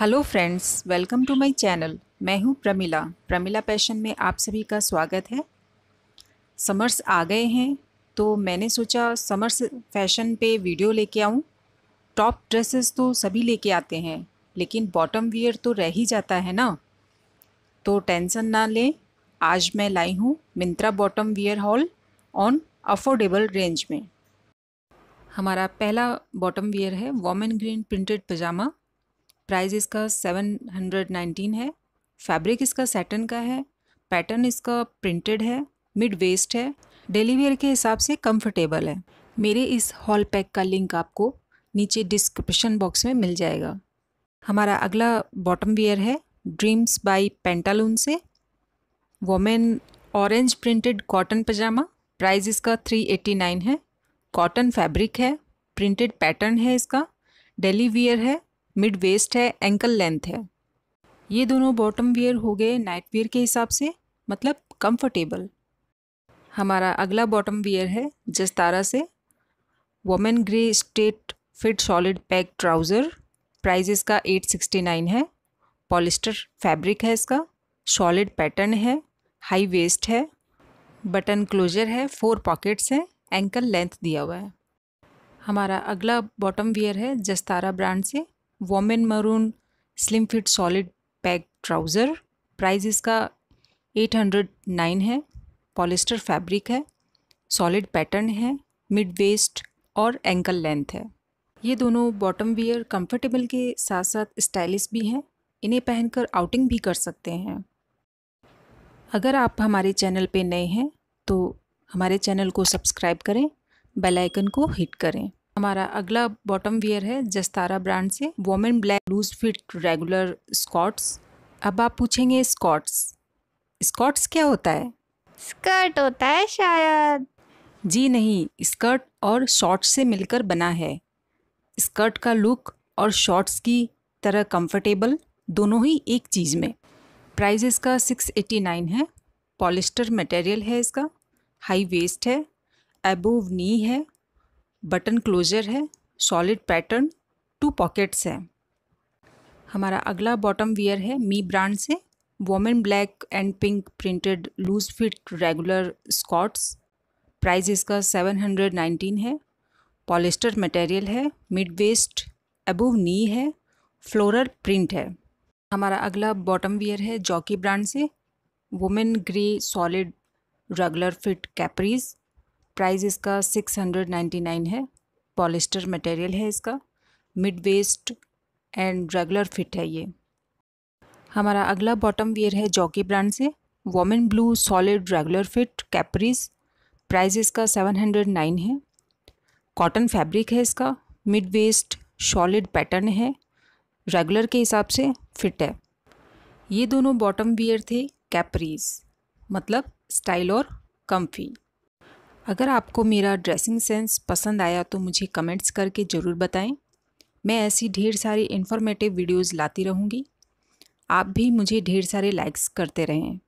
hello friends welcome to my channel मैं हूं Pramila Pramila passion में आप सभी का स्वागत है समर्स आ गए हैं तो मैंने सोचा समर्स फैशन पे वीडियो लेके आऊं टॉप ड्रेसेस तो सभी लेके आते हैं लेकिन बॉटम वियर तो रह ही जाता है ना तो टेंशन ना लें आज मैं लाई हूँ Myntra bottom wear haul on affordable range में हमारा पहला बॉटम वियर है woman green printed pyjama price इसका सेवन हंड्रेड नाइनटीन है फैब्रिक इसका सैटन का है पैटर्न इसका प्रिंटेड है मिड वेस्ट है डेली के हिसाब से कंफर्टेबल है मेरे इस हॉल पैक का लिंक आपको नीचे डिस्क्रिप्शन बॉक्स में मिल जाएगा हमारा अगला बॉटम वियर है ड्रीम्स बाय पेंटालून से women orange printed cotton pyjama price इसका थ्री एट्टी नाइन है कॉटन फैब्रिक है प्रिंटेड पैटर्न है इसका डेली वियर है मिड वेस्ट है एंकल लेंथ है ये दोनों बॉटम वेयर हो गए नाइट वेयर के हिसाब से मतलब कंफर्टेबल हमारा अगला बॉटम वेयर है जस्तारा से women grey straight fit solid pack trouser price इसका एट सिक्सटी नाइन है पॉलिस्टर फैब्रिक है इसका सॉलिड पैटर्न है हाई वेस्ट है बटन क्लोजर है फोर पॉकेट्स हैं एंकल लेंथ दिया हुआ है हमारा अगला बॉटम वेयर है जस्तारा ब्रांड से women maroon slim fit solid pack trouser price इसका एट हंड्रेड नाइन है पॉलिस्टर फैब्रिक है सॉलिड पैटर्न है मिड वेस्ट और एंकल लेंथ है ये दोनों बॉटम वियर कंफर्टेबल के साथ साथ स्टाइलिश भी हैं इन्हें पहनकर आउटिंग भी कर सकते हैं अगर आप हमारे चैनल पे नए हैं तो हमारे चैनल को सब्सक्राइब करें बेल आइकन को हिट करें हमारा अगला बॉटम वेयर है जस्तारा ब्रांड से women black loose fit regular skorts अब आप पूछेंगे स्कॉट्स स्कॉट्स क्या होता है स्कर्ट होता है शायद जी नहीं स्कर्ट और शॉर्ट्स से मिलकर बना है स्कर्ट का लुक और शॉर्ट्स की तरह कंफर्टेबल दोनों ही एक चीज़ में प्राइस इसका 689 है पॉलिस्टर मटेरियल है इसका हाई वेस्ट है एबोव नी है बटन क्लोजर है सॉलिड पैटर्न टू पॉकेट्स है हमारा अगला बॉटम वियर है मी ब्रांड से women black and pink printed loose fit regular skorts price इसका सेवन हंड्रेड नाइनटीन है पॉलिस्टर मटेरियल है मिड वेस्ट एबोव नी है फ्लोरल प्रिंट है हमारा अगला बॉटम वियर है जॉकी ब्रांड से women grey solid regular fit capris price इसका सिक्स हंड्रेड नाइन्टी नाइन है पॉलिस्टर मटेरियल है इसका mid waist and regular fit है ये हमारा अगला बॉटम वेयर है जॉकी ब्रांड से women blue solid regular fit capris price इसका सेवन हंड्रेड नाइन है कॉटन फैब्रिक है इसका मिड वेस्ट सॉलिड पैटर्न है रेगुलर के हिसाब से फिट है ये दोनों बॉटम वियर थे कैपरीज मतलब स्टाइल और कम्फी अगर आपको मेरा ड्रेसिंग सेंस पसंद आया तो मुझे कमेंट्स करके ज़रूर बताएं मैं ऐसी ढेर सारी इन्फॉर्मेटिव वीडियोस लाती रहूँगी आप भी मुझे ढेर सारे लाइक्स करते रहें